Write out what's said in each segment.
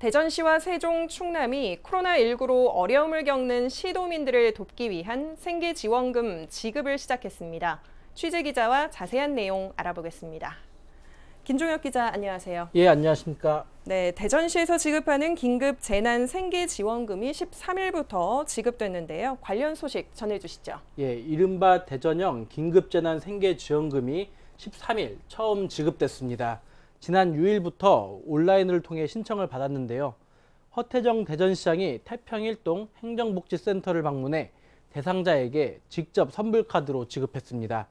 대전시와 세종, 충남이 코로나19로 어려움을 겪는 시도민들을 돕기 위한 생계지원금 지급을 시작했습니다. 취재 기자와 자세한 내용 알아보겠습니다. 김종혁 기자 안녕하세요. 예, 안녕하십니까? 네, 대전시에서 지급하는 긴급 재난 생계 지원금이 13일부터 지급됐는데요. 관련 소식 전해 주시죠. 예, 이른바 대전형 긴급 재난 생계 지원금이 13일 처음 지급됐습니다. 지난 6일부터 온라인을 통해 신청을 받았는데요. 허태정 대전시장이 태평일동 행정복지센터를 방문해 대상자에게 직접 선불카드로 지급했습니다.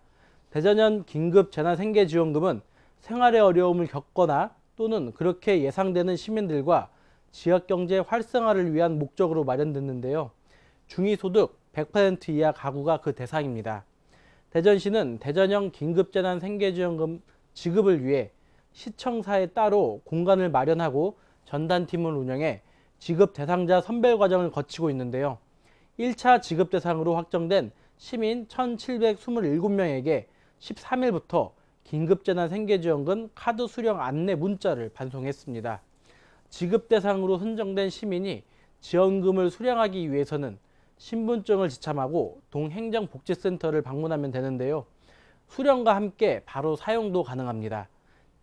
대전현 긴급재난생계지원금은 생활의 어려움을 겪거나 또는 그렇게 예상되는 시민들과 지역경제 활성화를 위한 목적으로 마련됐는데요. 중위소득 100% 이하 가구가 그 대상입니다. 대전시는 대전형 긴급재난생계지원금 지급을 위해 시청사에 따로 공간을 마련하고 전단팀을 운영해 지급 대상자 선별 과정을 거치고 있는데요. 1차 지급 대상으로 확정된 시민 1,727명에게 13일부터 긴급재난생계지원금 카드 수령 안내 문자를 반송했습니다. 지급 대상으로 선정된 시민이 지원금을 수령하기 위해서는 신분증을 지참하고 동행정복지센터를 방문하면 되는데요. 수령과 함께 바로 사용도 가능합니다.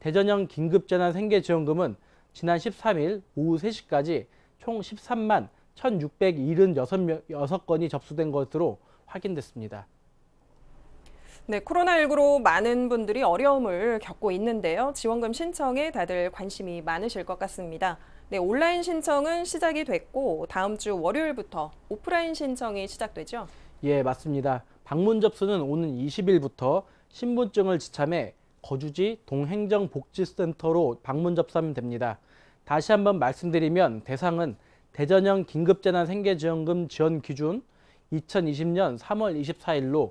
대전형 긴급재난 생계지원금은 지난 13일 오후 3시까지 총 13만 1,676건이 접수된 것으로 확인됐습니다. 네, 코로나19로 많은 분들이 어려움을 겪고 있는데요. 지원금 신청에 다들 관심이 많으실 것 같습니다. 네, 온라인 신청은 시작이 됐고 다음 주 월요일부터 오프라인 신청이 시작되죠? 예, 맞습니다. 방문 접수는 오는 20일부터 신분증을 지참해 거주지 동행정복지센터로 방문 접수하면 됩니다. 다시 한번 말씀드리면 대상은 대전형 긴급재난 생계지원금 지원 기준 2020년 3월 24일로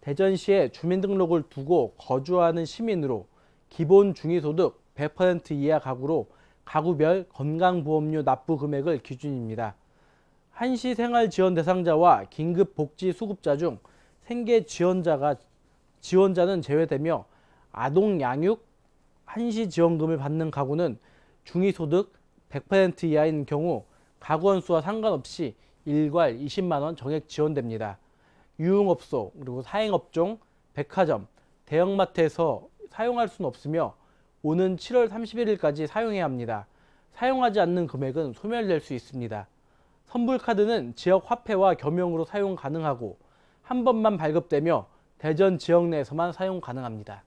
대전시에 주민등록을 두고 거주하는 시민으로 기본 중위소득 100% 이하 가구로 가구별 건강보험료 납부 금액을 기준입니다. 한시 생활 지원 대상자와 긴급 복지 수급자 중 생계 지원자가 지원자는 제외되며 아동 양육 한시 지원금을 받는 가구는 중위소득 100% 이하인 경우 가구 원수와 상관없이 일괄 20만 원 정액 지원됩니다. 유흥업소 그리고 사행업종, 백화점, 대형마트에서 사용할 수는 없으며 오는 7월 31일까지 사용해야 합니다. 사용하지 않는 금액은 소멸될 수 있습니다. 선불카드는 지역 화폐와 겸용으로 사용 가능하고 한 번만 발급되며 대전 지역 내에서만 사용 가능합니다.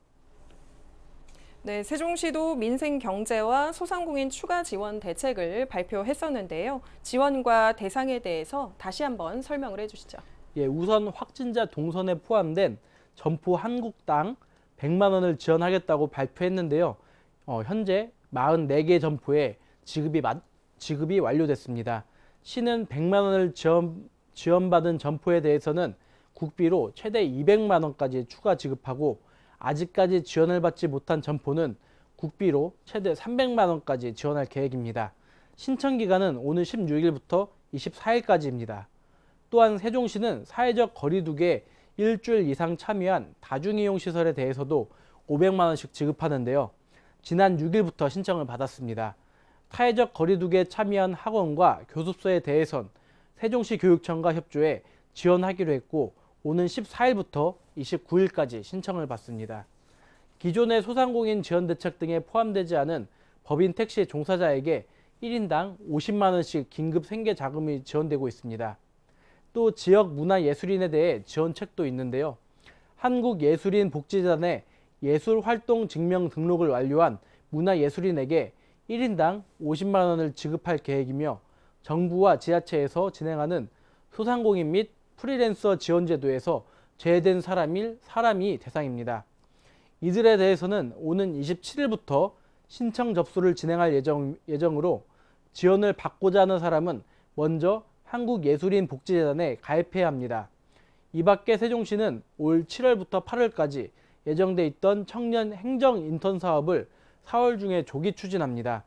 네, 세종시도 민생 경제와 소상공인 추가 지원 대책을 발표했었는데요. 지원과 대상에 대해서 다시 한번 설명을 해주시죠. 예, 우선 확진자 동선에 포함된 점포 한국당 100만 원을 지원하겠다고 발표했는데요. 어, 현재 44개 점포에 지급이, 마, 지급이 완료됐습니다. 시는 100만 원을 지원, 지원받은 점포에 대해서는 국비로 최대 200만 원까지 추가 지급하고 아직까지 지원을 받지 못한 점포는 국비로 최대 300만 원까지 지원할 계획입니다. 신청 기간은 오늘 16일부터 24일까지입니다. 또한 세종시는 사회적 거리두기에 일주일 이상 참여한 다중이용 시설에 대해서도 500만 원씩 지급하는데요. 지난 6일부터 신청을 받았습니다. 사회적 거리두기에 참여한 학원과 교습소에 대해선 세종시 교육청과 협조해 지원하기로 했고 오는 14일부터 29일까지 신청을 받습니다. 기존의 소상공인 지원 대책 등에 포함되지 않은 법인 택시 종사자에게 1인당 50만 원씩 긴급 생계 자금이 지원되고 있습니다. 또 지역 문화예술인에 대해 지원책도 있는데요. 한국예술인복지재단의 예술활동 증명 등록을 완료한 문화예술인에게 1인당 50만 원을 지급할 계획이며 정부와 지자체에서 진행하는 소상공인 및 프리랜서 지원제도에서 제외된 사람일 사람이 대상입니다. 이들에 대해서는 오는 27일부터 신청 접수를 진행할 예정, 예정으로 지원을 받고자 하는 사람은 먼저 한국예술인복지재단에 가입해야 합니다. 이 밖에 세종시는 올 7월부터 8월까지 예정돼 있던 청년 행정 인턴 사업을 4월 중에 조기 추진합니다.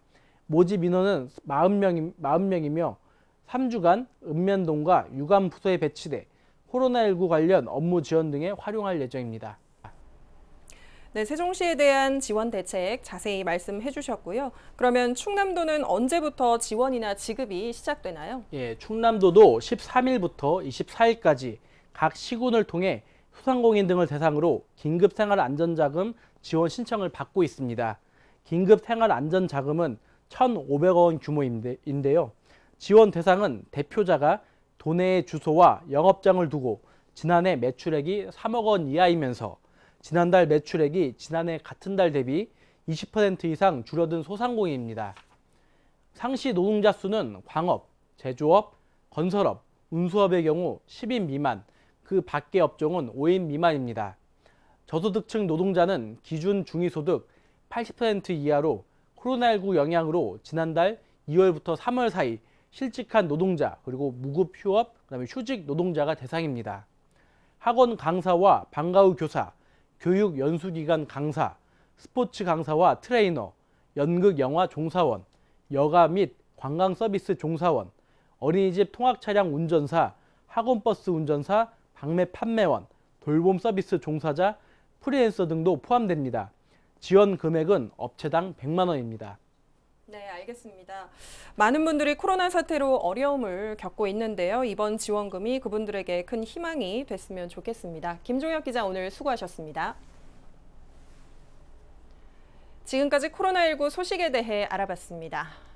모집 인원은 4 0명 40명이며 3주간 읍면동과 유관 부서에 배치돼 코로나19 관련 업무 지원 등에 활용할 예정입니다. 네, 세종시에 대한 지원 대책 자세히 말씀해 주셨고요. 그러면 충남도는 언제부터 지원이나 지급이 시작되나요? 예, 충남도도 13일부터 24일까지 각 시군을 통해 소상공인 등을 대상으로 긴급생활안전자금 지원 신청을 받고 있습니다. 긴급생활안전자금은 1,500원 규모인데요. 지원 대상은 대표자가 도내의 주소와 영업장을 두고 지난해 매출액이 3억 원 이하이면서 지난달 매출액이 지난해 같은 달 대비 20% 이상 줄어든 소상공인입니다. 상시 노동자 수는 광업, 제조업, 건설업, 운수업의 경우 10인 미만, 그 밖의 업종은 5인 미만입니다. 저소득층 노동자는 기준 중위소득 80% 이하로 코로나19 영향으로 지난달 2월부터 3월 사이 실직한 노동자 그리고 무급 휴업 그다음에 휴직 노동자가 대상입니다. 학원 강사와 방과 후 교사, 교육 연수기간 강사, 스포츠 강사와 트레이너, 연극 영화 종사원, 여가 및 관광 서비스 종사원, 어린이집 통학 차량 운전사, 학원 버스 운전사, 방매 판매원, 돌봄 서비스 종사자, 프리랜서 등도 포함됩니다. 지원 금액은 업체당 100만 원입니다. 네, 알겠습니다. 많은 분들이 코로나 사태로 어려움을 겪고 있는데요. 이번 지원금이 그분들에게 큰 희망이 됐으면 좋겠습니다. 김종혁 기자 오늘 수고하셨습니다. 지금까지 코로나19 소식에 대해 알아봤습니다.